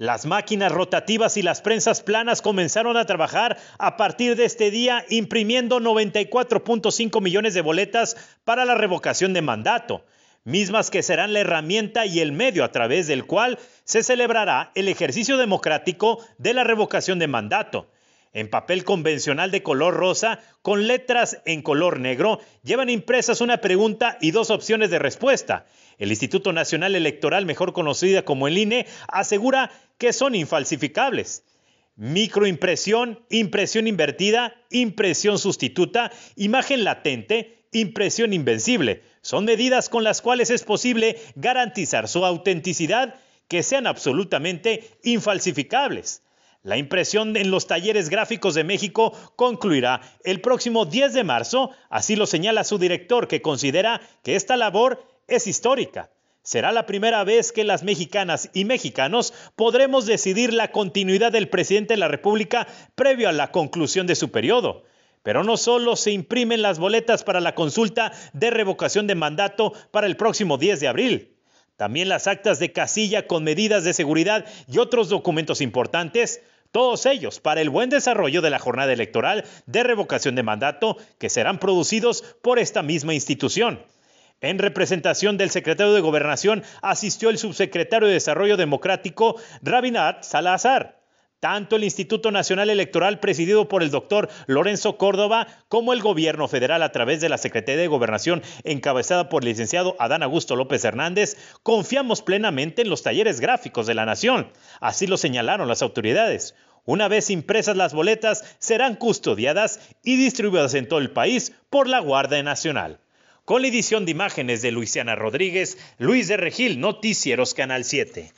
Las máquinas rotativas y las prensas planas comenzaron a trabajar a partir de este día imprimiendo 94.5 millones de boletas para la revocación de mandato, mismas que serán la herramienta y el medio a través del cual se celebrará el ejercicio democrático de la revocación de mandato en papel convencional de color rosa con letras en color negro, llevan impresas una pregunta y dos opciones de respuesta. El Instituto Nacional Electoral, mejor conocida como el INE, asegura que son infalsificables. Microimpresión, impresión invertida, impresión sustituta, imagen latente, impresión invencible. Son medidas con las cuales es posible garantizar su autenticidad que sean absolutamente infalsificables. La impresión en los talleres gráficos de México concluirá el próximo 10 de marzo, así lo señala su director, que considera que esta labor es histórica. Será la primera vez que las mexicanas y mexicanos podremos decidir la continuidad del presidente de la República previo a la conclusión de su periodo. Pero no solo se imprimen las boletas para la consulta de revocación de mandato para el próximo 10 de abril. También las actas de casilla con medidas de seguridad y otros documentos importantes todos ellos para el buen desarrollo de la jornada electoral de revocación de mandato que serán producidos por esta misma institución. En representación del secretario de Gobernación asistió el subsecretario de Desarrollo Democrático, Rabinat Salazar. Tanto el Instituto Nacional Electoral presidido por el doctor Lorenzo Córdoba como el gobierno federal a través de la Secretaría de Gobernación encabezada por el licenciado Adán Augusto López Hernández confiamos plenamente en los talleres gráficos de la nación. Así lo señalaron las autoridades. Una vez impresas las boletas serán custodiadas y distribuidas en todo el país por la Guardia Nacional. Con la edición de imágenes de Luisiana Rodríguez, Luis de Regil, Noticieros Canal 7.